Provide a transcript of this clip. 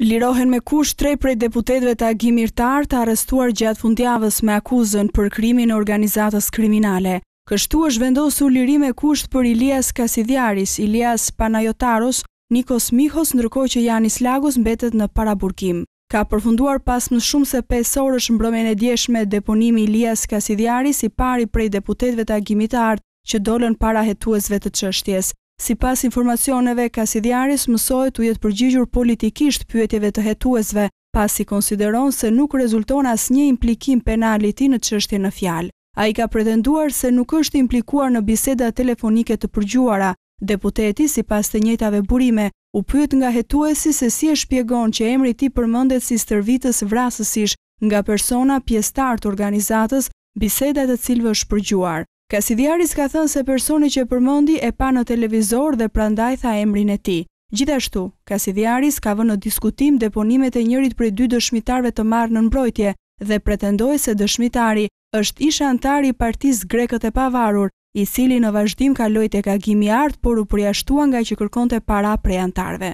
Lirohen me kush tre prej deputetve të agimirtar të arrestuar gjatë fundjavës me akuzën për krimin organizatës kriminale. Kështu është vendosu liri me kusht për Ilias Kasidjaris, Ilias Panajotaros, Nikos Mihos, ndërko që Janis Lagos mbetet në paraburkim. Ka përfunduar pas më shumë se 5 orë është e djeshme deponimi Ilias Kasidjaris i pari prej deputetve të agimitar që dolen para hetuesve të qështjes. Si pas informacioneve, Kasidjaris mësojt u jetë përgjigjur politikisht pyetjeve të hetuesve, pas i konsideron se nuk rezulton as një implikim penaliti në qështje në fjal. A i ka pretenduar se nuk është implikuar në biseda telefonike të përgjuara. Deputeti, si pas të njëtave burime, u pyet nga hetuesi se si e shpjegon që emri ti përmëndet si stërvitës vrasësish nga persona pjestartë organizatës biseda të cilve është përgjuar. Kasidiaris ka thënë se personi që përmondi e pa në televizor dhe prandaj tha emrin e ti. Gjithashtu, Kasidiaris ka vë në diskutim deponimet e njërit për i dy dëshmitarve të marrë në mbrojtje dhe pretendoj se dëshmitari është isha antari partiz grekët e pavarur, i sili në vazhdim ka lojt e ka gimi artë, por u përjashtua nga që kërkonte para prej antarve.